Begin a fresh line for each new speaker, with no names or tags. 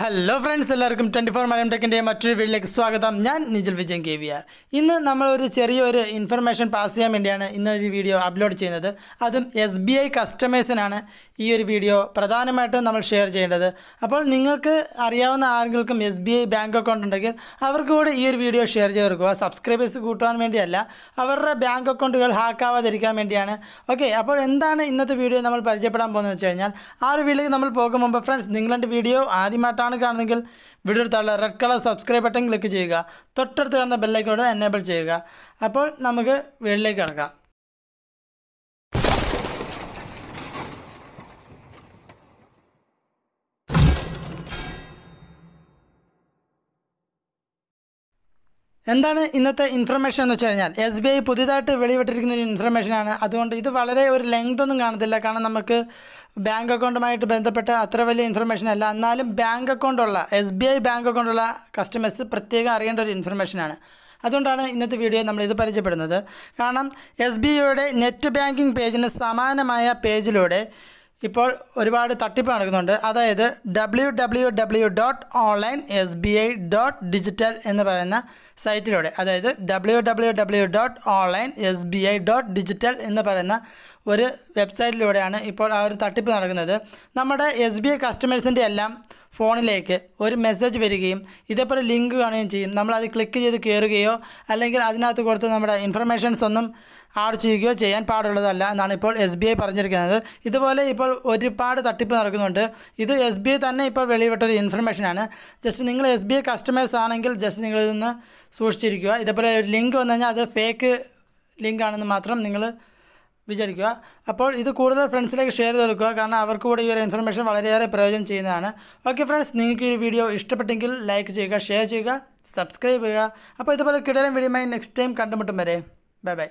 hello friends എല്ലാവർക്കും twenty four Malayalam ടെക്കിൻ്റെ മറ്റൊരു വീട്ടിലേക്ക് സ്വാഗതം ഞാൻ Nijil Vijayan K V R ഇന്ന് നമ്മളൊരു ചെറിയൊരു ഇൻഫർമേഷൻ പാസ് ചെയ്യാൻ വേണ്ടിയാണ് ഇന്നൊരു വീഡിയോ അപ്ലോഡ് ചെയ്യുന്നത് അതും എസ് ബി ഐ കസ്റ്റമേഴ്സിനാണ് ഈ ഒരു വീഡിയോ പ്രധാനമായിട്ടും നമ്മൾ ഷെയർ ചെയ്യേണ്ടത് അപ്പോൾ നിങ്ങൾക്ക് അറിയാവുന്ന ആരെങ്കിലും S B I bank account ഉണ്ടെങ്കിൽ അവർക്ക് കൂടെ ഈ ഒരു വീഡിയോ ഷെയർ ചെയ്ത് കൊടുക്കുക സബ്സ്ക്രൈബേഴ്സ് കൂട്ടുവാൻ വേണ്ടിയല്ല അവരുടെ ബാങ്ക് അക്കൗണ്ടുകൾ ഹാക്കാവാതിരിക്കാൻ വേണ്ടിയാണ് ഓക്കെ അപ്പോൾ എന്താണ് ഇന്നത്തെ വീഡിയോ നമ്മൾ പരിചയപ്പെടാൻ പോകുന്നത് വെച്ച് കഴിഞ്ഞാൽ ആ ഒരു വീഡിയോയിൽ നമ്മൾ പോകും മുമ്പ് ഫ്രണ്ട്സ് നിങ്ങളുടെ വീഡിയോ ആദ്യമായിട്ടാണ് കാണുകയാണെങ്കിൽ വീഡിയോ താഴെ red colour subscribe button click ചെയ്യുക തൊട്ടടുത്ത് കാണുന്ന ബെല്ലൈക്കോട് എനേബിൾ ചെയ്യുക അപ്പോൾ നമുക്ക് വീട്ടിലേക്ക് കിടക്കാം എന്താണ് ഇന്നത്തെ ഇൻഫർമേഷൻ എന്ന് വെച്ച് കഴിഞ്ഞാൽ എസ് ബി ഐ പുതിയതായിട്ട് വെളിവിട്ടിരിക്കുന്ന ഒരു ഇൻഫർമേഷനാണ് അതുകൊണ്ട് ഇത് വളരെ ഒരു ലെങ്ത് ഒന്നും കാണത്തില്ല കാരണം നമുക്ക് ബാങ്ക് അക്കൗണ്ടുമായിട്ട് ബന്ധപ്പെട്ട അത്ര വലിയ ഇൻഫർമേഷൻ അല്ല എന്നാലും ബാങ്ക് അക്കൗണ്ടുള്ള എസ് ബി ഐ ബാങ്ക് അക്കൗണ്ടുള്ള കസ്റ്റമേഴ്സ് പ്രത്യേകം അറിയേണ്ട ഒരു ഇൻഫർമേഷനാണ് അതുകൊണ്ടാണ് ഇന്നത്തെ വീഡിയോ ഇത് പരിചയപ്പെടുന്നത് കാരണം എസ് ബി ഐയുടെ നെറ്റ് ബാങ്കിങ് പേജിന് സമാനമായ പേജിലൂടെ ഇപ്പോൾ ഒരുപാട് തട്ടിപ്പ് നടക്കുന്നുണ്ട് അതായത് W W W dot online S B I dot digital എന്ന് പറയുന്ന സൈറ്റിലൂടെ അതായത് W W W dot online S B I dot digital എന്ന് പറയുന്ന ഒരു വെബ്സൈറ്റിലൂടെയാണ് ഇപ്പോൾ ആ ഒരു തട്ടിപ്പ് നടക്കുന്നത് നമ്മുടെ എസ് ബി ഐ കസ്റ്റമേഴ്സിൻ്റെ എല്ലാം ഫോണിലേക്ക് ഒരു മെസ്സേജ് വരികയും ഇതേപോലെ ലിങ്ക് കാണുകയും ചെയ്യും നമ്മൾ ക്ലിക്ക് ചെയ്ത് കയറുകയോ അല്ലെങ്കിൽ അതിനകത്ത് കൊടുത്ത് നമ്മുടെ ഇൻഫർമേഷൻസ് ഒന്നും ആഡ് ചെയ്യുകയോ ചെയ്യാൻ പാടുള്ളതല്ല എന്നാണ് ഇപ്പോൾ എസ് ബി ഐ പറഞ്ഞിരിക്കുന്നത് ഇതുപോലെ ഇപ്പോൾ ഒരുപാട് തട്ടിപ്പ് നടക്കുന്നുണ്ട് ഇത് എസ് ബി ഐ തന്നെ ഇപ്പോൾ വെളിവിട്ടൊരു ഇൻഫർമേഷനാണ് ജസ്റ്റ് നിങ്ങൾ എസ് ബി ഐ കസ്റ്റമേഴ്സ് ആണെങ്കിൽ ജസ്റ്റ് നിങ്ങളിതൊന്ന് സൂക്ഷിച്ചിരിക്കുക ഇതേപോലെ ലിങ്ക് വന്നു കഴിഞ്ഞാൽ അത് ഫേക്ക് ലിങ്ക് ആണെന്ന് മാത്രം നിങ്ങൾ വിചാരിക്കുക അപ്പോൾ ഇത് കൂടുതൽ ഫ്രണ്ട്സിലേക്ക് ഷെയർ ചെയ്ത് കൊടുക്കുക കാരണം അവർക്ക് കൂടെ ഈ ഒരു ഇൻഫർമേഷൻ വളരെയേറെ പ്രയോജനം ചെയ്യുന്നതാണ് ഓക്കെ ഫ്രണ്ട്സ് നിങ്ങൾക്ക് ഈ വീഡിയോ ഇഷ്ടപ്പെട്ടെങ്കിൽ ലൈക്ക് ചെയ്യുക ഷെയർ ചെയ്യുക സബ്സ്ക്രൈബ് ചെയ്യുക അപ്പോൾ ഇതുപോലെ കിടലൻ വീഡിയോ നെക്സ്റ്റ് ടൈം കണ്ടുമുട്ടും വരെ ബൈ ബൈ